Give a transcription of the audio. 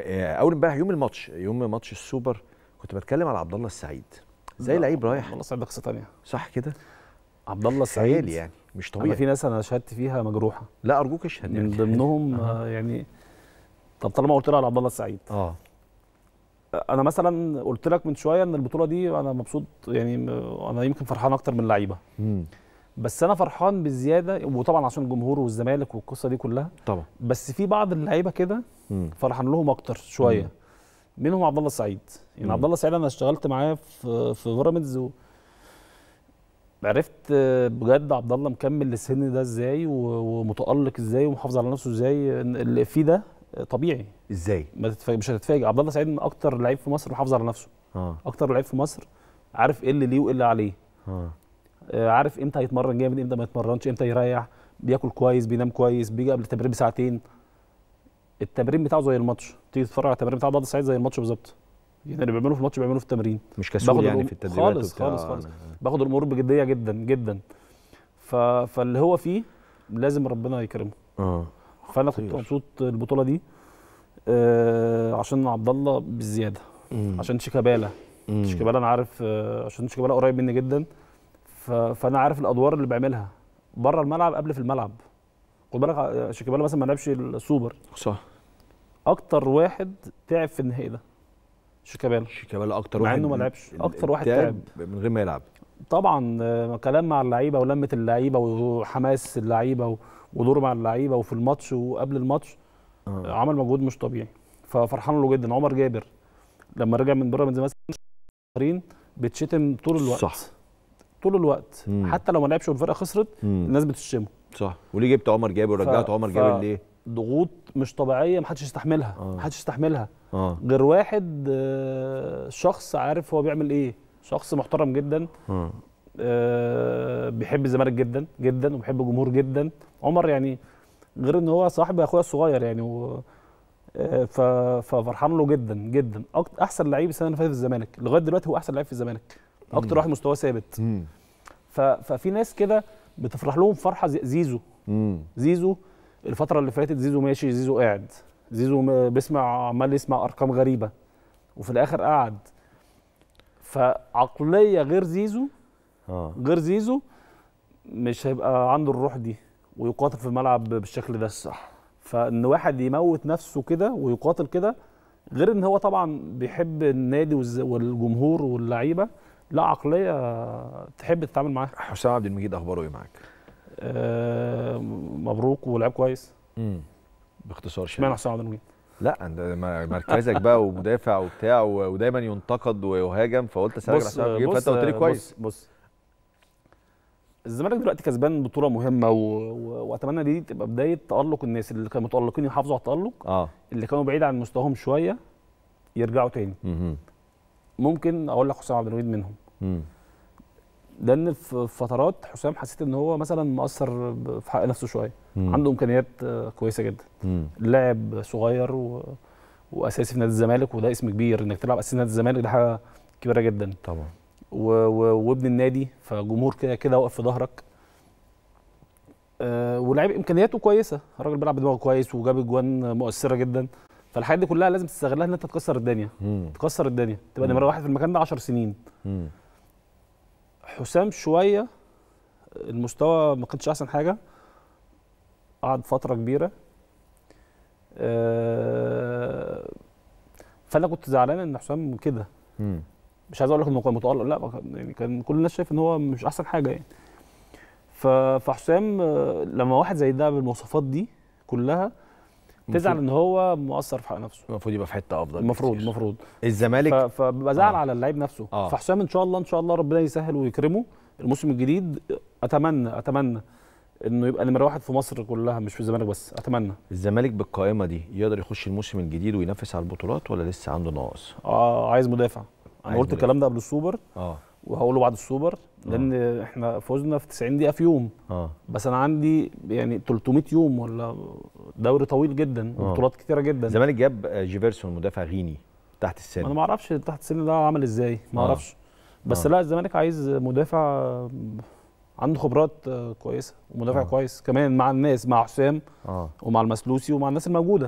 آه، اول امبارح يوم الماتش يوم ماتش السوبر كنت بتكلم على عبد الله السعيد زي لعيب رايح عبد الله السعيد قصه ثانيه صح كده عبد الله السعيد يعني مش طبيعي في ناس انا شهدت فيها مجروحه لا ارجوك اشهد من يعني. ضمنهم آه. يعني طب طالما قلت لها على عبد الله السعيد آه. اه انا مثلا قلت لك من شويه ان البطوله دي انا مبسوط يعني انا يمكن فرحان اكتر من اللعيبه امم بس انا فرحان بالزياده وطبعا عشان الجمهور والزمالك والقصه دي كلها طبعا بس في بعض اللعيبه كده فرحان لهم اكتر شويه مم. منهم عبد الله السعيد يعني عبد الله السعيد انا اشتغلت معاه في في بيراميدز و... عرفت بجد عبد الله مكمل للسن ده ازاي ومتالق ازاي ومحافظ على نفسه ازاي اللي فيه ده طبيعي ازاي ما تتفاجئ مش هتتفاجئ عبد الله سعيد من اكتر لعيب في مصر محافظ على نفسه آه. اكتر لعيب في مصر عارف ايه اللي ليه وايه اللي عليه آه. آه، عارف امتى هيتمرن جامد امتى ما يتمرنش امتى يريح بياكل كويس بينام كويس بيجي قبل التمرين بساعتين التمرين بتاعه زي الماتش تيجي تتفرج على التمرين بتاعه بعض الساعات زي الماتش بالظبط يعني اللي بيعمله في الماتش بيعمله في التمرين مش كسول يعني في التدريبات خالص خالص خالص آه. باخد الامور بجديه جدا جدا ف... فاللي هو فيه لازم ربنا يكرمه اه فانا كنت مبسوط البطوله دي آه عشان عبد الله بالزياده مم. عشان شيكابالا شيكابالا انا عارف آه عشان شيكابالا قريب مني جدا فانا عارف الادوار اللي بعملها بره الملعب قبل في الملعب خد بالك آه، شيكابالا مثلا ما لعبش السوبر صح اكتر واحد تعب في النهائي ده شيكابالا شيكابالا اكتر واحد مع انه ما لعبش اكتر واحد تعب من غير ما يلعب طبعا آه، كلام مع اللعيبه ولمه اللعيبه وحماس اللعيبه ودوره مع اللعيبه وفي الماتش وقبل الماتش آه. عمل مجهود مش طبيعي ففرحان له جدا عمر جابر لما رجع من بيراميدز مثلا بيتشتم طول الوقت صح طول الوقت مم. حتى لو ما لعبش والفرقه خسرت مم. الناس بتشتمه صح وليه جبت عمر جابر ورجعت ف... عمر جابر ف... ليه ضغوط مش طبيعيه محدش يستحملها آه. محدش يستحملها آه. غير واحد آه، شخص عارف هو بيعمل ايه شخص محترم جدا آه. آه بيحب الزمالك جدا جدا وبيحب الجمهور جدا عمر يعني غير ان هو صاحب اخويا الصغير يعني و آه، ففرحان له جدا جدا احسن لعيب السنه اللي فاتت في الزمالك لغايه دلوقتي هو احسن لعيب في الزمالك اكتر واحد مستواه ثابت ففي ناس كده بتفرح لهم فرحه زيزو مم. زيزو الفتره اللي فاتت زيزو ماشي زيزو قاعد زيزو بيسمع عمال يسمع ارقام غريبه وفي الاخر قعد فعقليه غير زيزو آه. غير زيزو مش هيبقى عنده الروح دي ويقاتل في الملعب بالشكل ده صح فان واحد يموت نفسه كده ويقاتل كده غير ان هو طبعا بيحب النادي والجمهور واللعيبه لا عقليه تحب تتعامل معاها حسام عبد المجيد اخباره ايه معاك؟ آه، مبروك ولعب كويس امم باختصار شديد اشمعنى حسام عبد المجيد؟ لا انت مركزك بقى ومدافع وبتاع ودايما ينتقد ويهاجم فقلت اسالك حسام عبد المجيد فانت قلت لي كويس بص بص الزمالك دلوقتي كسبان بطوله مهمه و... و... واتمنى دي تبقى بدايه تالق الناس اللي كانوا متالقين يحافظوا على التالق اه اللي كانوا بعيد عن مستواهم شويه يرجعوا تاني ممكن اقول لك حسام عبد الوهاب منهم مم. لان في فترات حسام حسيت ان هو مثلا مقصر في حق نفسه شويه عنده امكانيات آه، كويسه جدا لاعب صغير و... واساسي في نادي الزمالك وده اسم كبير انك تلعب اساسي في نادي الزمالك ده حاجه كبيره جدا طبعا و... و... وابن النادي فجمهور كده كده واقف في ظهرك أه ولاعيب امكانياته كويسه الراجل بيلعب بدماغه كويس وجاب اجوان مؤثره جدا فالحاجات دي كلها لازم تستغلها ان انت تكسر الدنيا مم. تكسر الدنيا تبقى نمره واحد في المكان ده 10 سنين مم. حسام شويه المستوى ما كانش احسن حاجه قعد فتره كبيره أه فانا كنت زعلان ان حسام كده مش عايز اقول لك انه كان متالق لا يعني كان كل الناس شايف ان هو مش احسن حاجه يعني فحسام آه، لما واحد زي ده بالمواصفات دي كلها تزعل ان هو مقصر في حق نفسه المفروض يبقى في حته افضل المفروض المفروض الزمالك فببقى زعل آه. على اللعيب نفسه آه. فحسام ان شاء الله ان شاء الله ربنا يسهل ويكرمه الموسم الجديد اتمنى اتمنى انه يبقى نمره واحد في مصر كلها مش في الزمالك بس اتمنى الزمالك بالقائمه دي يقدر يخش الموسم الجديد وينافس على البطولات ولا لسه عنده ناقص اه عايز مدافع انا قلت الكلام ده قبل السوبر اه وهقوله بعد السوبر آه. لان آه. احنا فوزنا في 90 دقيقه في يوم آه. بس انا عندي يعني 300 يوم ولا دوري طويل جدا وبطولات آه. كتيره جدا الزمالك جاب آه، جيفيرسون مدافع غيني تحت السن انا ما اعرفش تحت السن ده عمل ازاي ما آه. اعرفش بس لا الزمالك عايز مدافع عنده خبرات كويسه ومدافع أوه. كويس كمان مع الناس مع حسام ومع المسلوسي ومع الناس الموجوده